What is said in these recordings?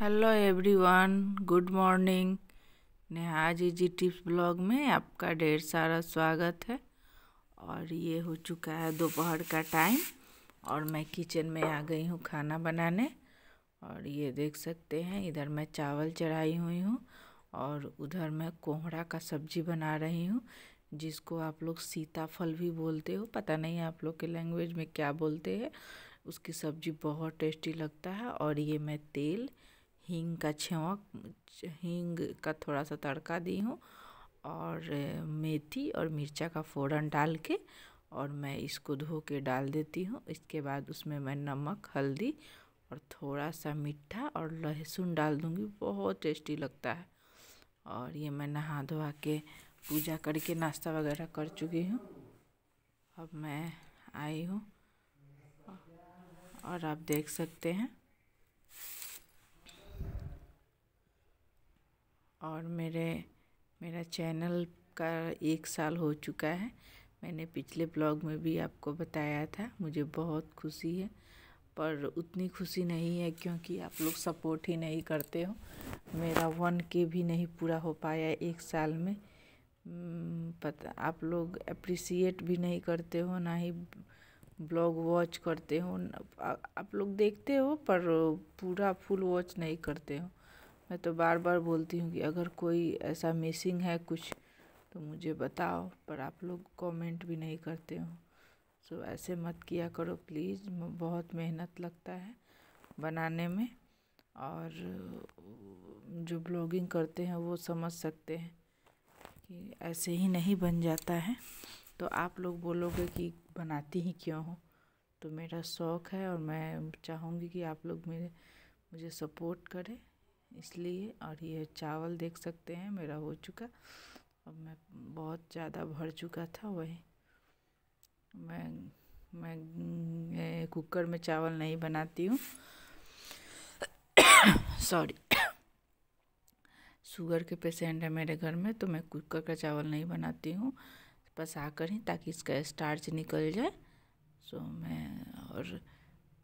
hello everyone good morning Neha's easy tips blog में आपका ढेर सारा स्वागत है और ये हो चुका है दोपहर का टाइम और मैं किचन में आ गई हूँ खाना बनाने और ये देख सकते हैं इधर मैं चावल चढ़ाई हुई हूँ और उधर मैं कोहड़ा का सब्जी बना रही हूँ जिसको आप लोग सीताफल भी बोलते हो पता नहीं आप लोग के लैंग्वेज में क्या बोलते हैं उसकी सब्जी बहुत टेस्टी लगता है और ये मैं तेल हींग का छवक हींग का थोड़ा सा तड़का दी हूँ और मेथी और मिर्चा का फ़ोरन डाल के और मैं इसको धो के डाल देती हूँ इसके बाद उसमें मैं नमक हल्दी और थोड़ा सा मीठा और लहसुन डाल दूँगी बहुत टेस्टी लगता है और ये मैं नहा धोवा के पूजा करके नाश्ता वगैरह कर चुकी हूँ अब मैं आई हूँ और आप देख सकते हैं और मेरे मेरा चैनल का एक साल हो चुका है मैंने पिछले ब्लॉग में भी आपको बताया था मुझे बहुत खुशी है पर उतनी खुशी नहीं है क्योंकि आप लोग सपोर्ट ही नहीं करते हो मेरा वन के भी नहीं पूरा हो पाया एक साल में पता आप लोग अप्रिसिएट भी नहीं करते हो ना ही ब्लॉग वॉच करते हो आप लोग देखते हो पर पूरा फुल वॉच नहीं करते हो मैं तो बार बार बोलती हूँ कि अगर कोई ऐसा मिसिंग है कुछ तो मुझे बताओ पर आप लोग कमेंट भी नहीं करते हो सो ऐसे मत किया करो प्लीज़ बहुत मेहनत लगता है बनाने में और जो ब्लॉगिंग करते हैं वो समझ सकते हैं कि ऐसे ही नहीं बन जाता है तो आप लोग बोलोगे कि बनाती ही क्यों हो तो मेरा शौक़ है और मैं चाहूँगी कि आप लोग मेरे मुझे सपोर्ट करें इसलिए और ये चावल देख सकते हैं मेरा हो चुका अब मैं बहुत ज़्यादा भर चुका था वही मैं मैं, कुकर में चावल नहीं बनाती हूँ सॉरी शुगर के पेशेंट है मेरे घर में तो मैं कुकर का चावल नहीं बनाती हूँ पसा कर ही ताकि इसका स्टार्च निकल जाए सो मैं और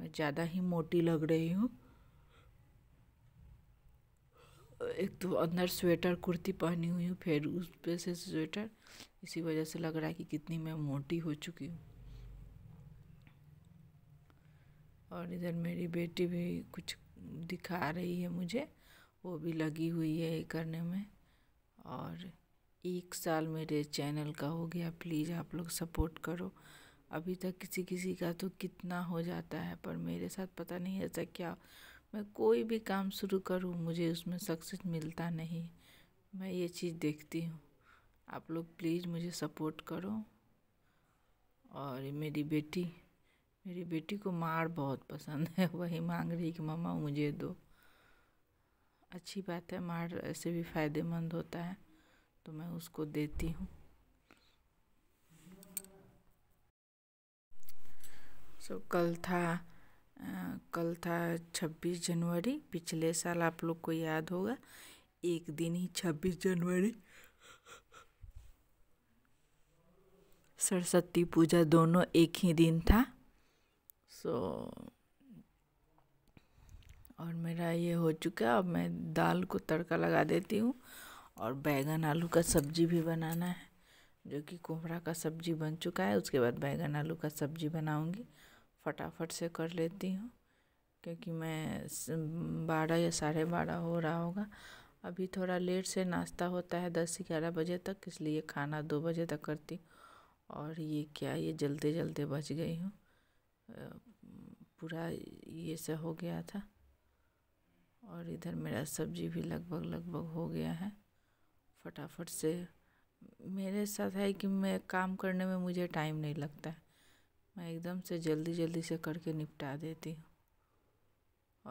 मैं ज़्यादा ही मोटी लग रही हूँ एक तो अंदर स्वेटर कुर्ती पहनी हुई हूँ फिर उस पे से स्वेटर इसी वजह से लग रहा है कि कितनी मैं मोटी हो चुकी हूँ और इधर मेरी बेटी भी कुछ दिखा रही है मुझे वो भी लगी हुई है ये करने में और एक साल मेरे चैनल का हो गया प्लीज़ आप लोग सपोर्ट करो अभी तक किसी किसी का तो कितना हो जाता है पर मेरे साथ पता नहीं ऐसा क्या मैं कोई भी काम शुरू करूँ मुझे उसमें सक्सेस मिलता नहीं मैं ये चीज़ देखती हूँ आप लोग प्लीज़ मुझे सपोर्ट करो और मेरी बेटी मेरी बेटी को मार बहुत पसंद है वही मांग रही कि मामा मुझे दो अच्छी बात है मार ऐसे भी फ़ायदेमंद होता है तो मैं उसको देती हूँ सो so, कल था कल था छब्बीस जनवरी पिछले साल आप लोग को याद होगा एक दिन ही छब्बीस जनवरी सरस्वती पूजा दोनों एक ही दिन था सो और मेरा ये हो चुका अब मैं दाल को तड़का लगा देती हूँ और बैंगन आलू का सब्जी भी बनाना है जो कि कोहरा का सब्जी बन चुका है उसके बाद बैंगन आलू का सब्जी बनाऊँगी फटाफट से कर लेती हूँ क्योंकि मैं बारह या साढ़े बारह हो रहा होगा अभी थोड़ा लेट से नाश्ता होता है दस ग्यारह बजे तक इसलिए खाना दो बजे तक करती हूँ और ये क्या ये जलते जलते बच गई हूँ पूरा ये से हो गया था और इधर मेरा सब्जी भी लगभग लगभग हो गया है फटाफट से मेरे साथ है कि मैं काम करने में मुझे टाइम नहीं लगता है मैं एकदम से जल्दी जल्दी से करके निपटा देती हूँ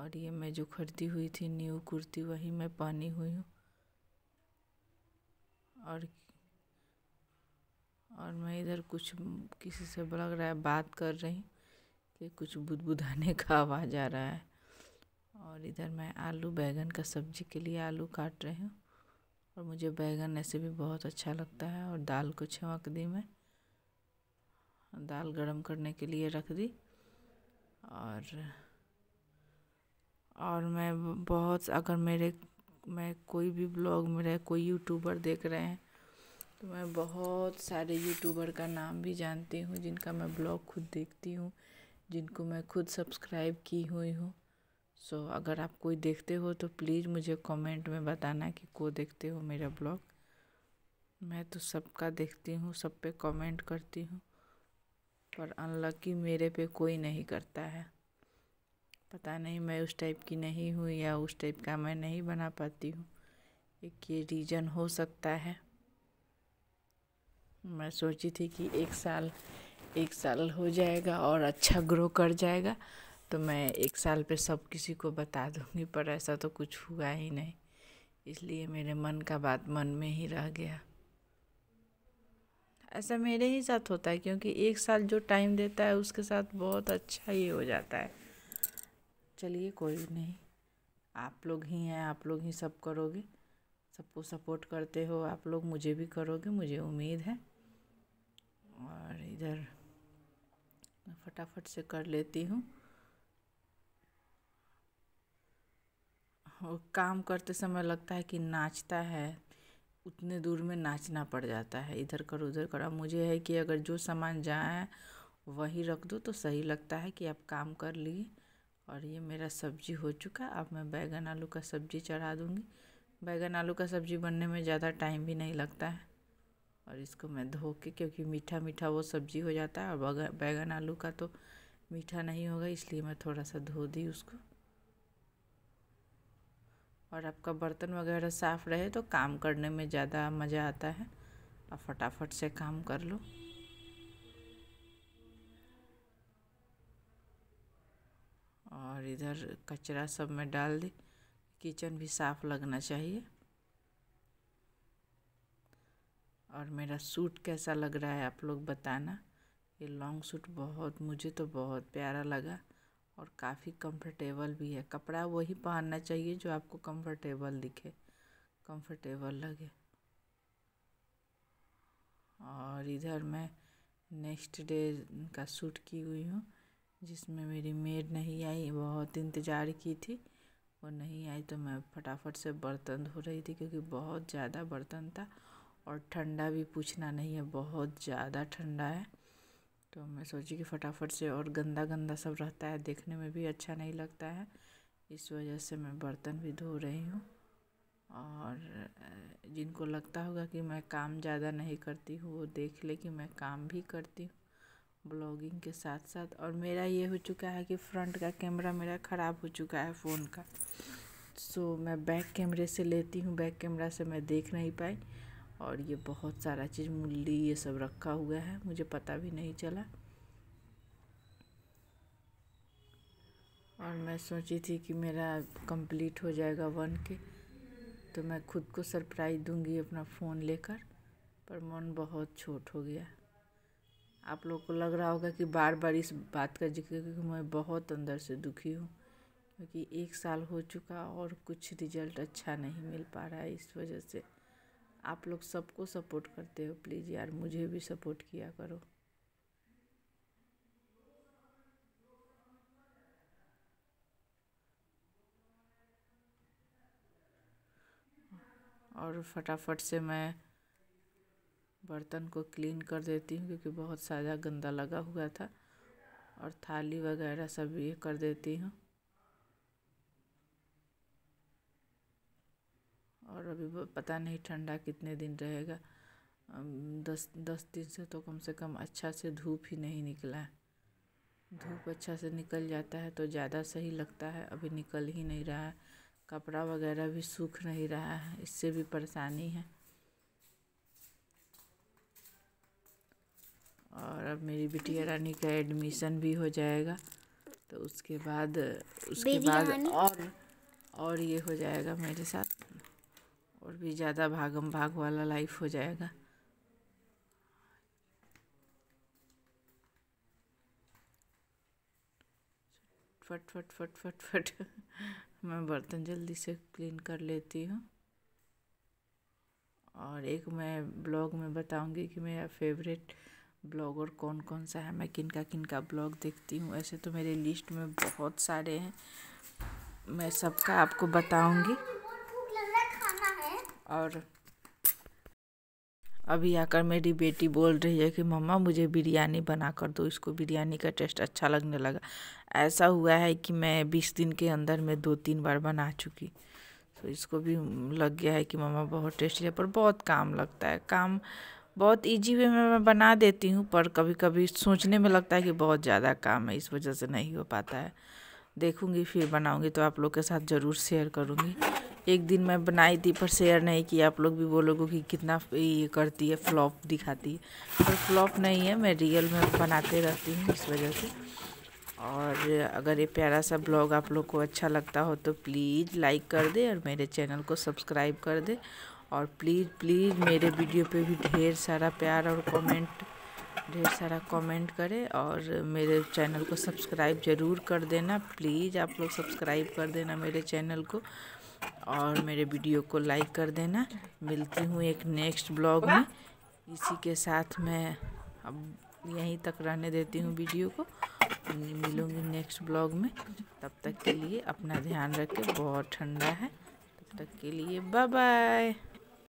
और ये मैं जो खरीदी हुई थी न्यू कुर्ती वही मैं पहनी हुई हूँ और और मैं इधर कुछ किसी से लग रहा है बात कर रही हूँ कि कुछ बुदबुदाने का आवाज़ आ रहा है और इधर मैं आलू बैंगन का सब्जी के लिए आलू काट रही हूँ और मुझे बैगन ऐसे भी बहुत अच्छा लगता है और दाल को छवक दी मैं दाल गरम करने के लिए रख दी और और मैं बहुत अगर मेरे मैं कोई भी ब्लॉग मेरे कोई यूट्यूबर देख रहे हैं तो मैं बहुत सारे यूट्यूबर का नाम भी जानती हूँ जिनका मैं ब्लॉग खुद देखती हूँ जिनको मैं खुद सब्सक्राइब की हुई हूँ सो so, अगर आप कोई देखते हो तो प्लीज़ मुझे कमेंट में बताना कि को देखते हो मेरा ब्लॉग मैं तो सबका देखती हूँ सब पे कमेंट करती हूँ पर अनलकी मेरे पे कोई नहीं करता है पता नहीं मैं उस टाइप की नहीं हूँ या उस टाइप का मैं नहीं बना पाती हूँ एक ये रीजन हो सकता है मैं सोची थी कि एक साल एक साल हो जाएगा और अच्छा ग्रो कर जाएगा तो मैं एक साल पे सब किसी को बता दूँगी पर ऐसा तो कुछ हुआ ही नहीं इसलिए मेरे मन का बात मन में ही रह गया ऐसा मेरे ही साथ होता है क्योंकि एक साल जो टाइम देता है उसके साथ बहुत अच्छा ये हो जाता है चलिए कोई नहीं आप लोग ही हैं आप लोग ही सब करोगे सबको सपोर्ट करते हो आप लोग मुझे भी करोगे मुझे उम्मीद है और इधर फटाफट से कर लेती हूँ और काम करते समय लगता है कि नाचता है उतने दूर में नाचना पड़ जाता है इधर कर उधर कर अब मुझे है कि अगर जो सामान जहाँ वहीं रख दो तो सही लगता है कि आप काम कर ली और ये मेरा सब्जी हो चुका अब मैं बैगन आलू का सब्जी चढ़ा दूँगी बैगन आलू का सब्जी बनने में ज़्यादा टाइम भी नहीं लगता है और इसको मैं धो के क्योंकि मीठा मीठा वो सब्जी हो जाता है और बैगन आलू का तो मीठा नहीं होगा इसलिए मैं थोड़ा सा धो दी उसको और आपका बर्तन वगैरह साफ़ रहे तो काम करने में ज़्यादा मज़ा आता है और फटाफट से काम कर लो और इधर कचरा सब में डाल दी किचन भी साफ़ लगना चाहिए और मेरा सूट कैसा लग रहा है आप लोग बताना ये लॉन्ग सूट बहुत मुझे तो बहुत प्यारा लगा और काफ़ी कंफर्टेबल भी है कपड़ा वही पहनना चाहिए जो आपको कंफर्टेबल दिखे कंफर्टेबल लगे और इधर मैं नेक्स्ट डे का सूट की हुई हूँ जिसमें मेरी मेड नहीं आई बहुत इंतज़ार की थी वो नहीं आई तो मैं फटाफट से बर्तन धो रही थी क्योंकि बहुत ज़्यादा बर्तन था और ठंडा भी पूछना नहीं है बहुत ज़्यादा ठंडा है तो मैं सोची कि फटाफट से और गंदा गंदा सब रहता है देखने में भी अच्छा नहीं लगता है इस वजह से मैं बर्तन भी धो रही हूँ और जिनको लगता होगा कि मैं काम ज़्यादा नहीं करती हूँ वो देख ले कि मैं काम भी करती हूँ ब्लॉगिंग के साथ साथ और मेरा ये हो चुका है कि फ्रंट का कैमरा मेरा ख़राब हो चुका है फ़ोन का सो मैं बैक कैमरे से लेती हूँ बैक कैमरा से मैं देख नहीं पाई और ये बहुत सारा चीज़ मूली ये सब रखा हुआ है मुझे पता भी नहीं चला और मैं सोची थी कि मेरा कंप्लीट हो जाएगा वन के तो मैं खुद को सरप्राइज़ दूंगी अपना फ़ोन लेकर पर मन बहुत छोट हो गया आप लोग को लग रहा होगा कि बार बार इस बात का जिक्र क्योंकि मैं बहुत अंदर से दुखी हूँ क्योंकि एक साल हो चुका और कुछ रिजल्ट अच्छा नहीं मिल पा रहा है इस वजह से आप लोग सबको सपोर्ट करते हो प्लीज़ यार मुझे भी सपोर्ट किया करो और फटाफट से मैं बर्तन को क्लीन कर देती हूँ क्योंकि बहुत सारा गंदा लगा हुआ था और थाली वगैरह सब ये कर देती हूँ और अभी पता नहीं ठंडा कितने दिन रहेगा दस दस दिन से तो कम से कम अच्छा से धूप ही नहीं निकला है धूप अच्छा से निकल जाता है तो ज़्यादा सही लगता है अभी निकल ही नहीं रहा है कपड़ा वगैरह भी सूख नहीं रहा है इससे भी परेशानी है और अब मेरी बिटिया रानी का एडमिशन भी हो जाएगा तो उसके बाद उसके बाद और और ये हो जाएगा मेरे साथ और भी ज़्यादा भागम भाग वाला लाइफ हो जाएगा फट फट फट फट फट मैं बर्तन जल्दी से क्लीन कर लेती हूँ और एक मैं ब्लॉग में बताऊँगी कि मेरा फेवरेट ब्लॉगर कौन कौन सा है मैं किन का किन का ब्लॉग देखती हूँ ऐसे तो मेरे लिस्ट में बहुत सारे हैं मैं सबका आपको बताऊँगी और अभी आकर मेरी बेटी बोल रही है कि मम्मा मुझे बिरयानी बना कर दो इसको बिरयानी का टेस्ट अच्छा लगने लगा ऐसा हुआ है कि मैं बीस दिन के अंदर में दो तीन बार बना चुकी तो इसको भी लग गया है कि मम्मा बहुत टेस्टी है पर बहुत काम लगता है काम बहुत इजी वे में मैं बना देती हूँ पर कभी कभी सोचने में लगता है कि बहुत ज़्यादा काम है इस वजह से नहीं हो पाता है देखूँगी फिर बनाऊँगी तो आप लोग के साथ ज़रूर शेयर करूँगी एक दिन मैं बनाई थी पर शेयर नहीं किया आप लोग भी बोलोगे कि कितना ये करती है फ्लॉप दिखाती है पर फ्लॉप नहीं है मैं रियल में बनाते रहती हूँ इस वजह से और अगर ये प्यारा सा ब्लॉग आप लोग को अच्छा लगता हो तो प्लीज़ लाइक कर दे और मेरे चैनल को सब्सक्राइब कर दे और प्लीज़ प्लीज़ मेरे वीडियो पे भी ढेर सारा प्यार और कमेंट ढेर सारा कमेंट करें और मेरे चैनल को सब्सक्राइब ज़रूर कर देना प्लीज़ आप लोग सब्सक्राइब कर देना मेरे चैनल को और मेरे वीडियो को लाइक कर देना मिलती हूँ एक नेक्स्ट ब्लॉग में इसी के साथ मैं अब यहीं तक रहने देती हूँ वीडियो को मिलूँगी नेक्स्ट ब्लॉग में तब तक के लिए अपना ध्यान रखें बहुत ठंडा है तब तक के लिए बाय बाय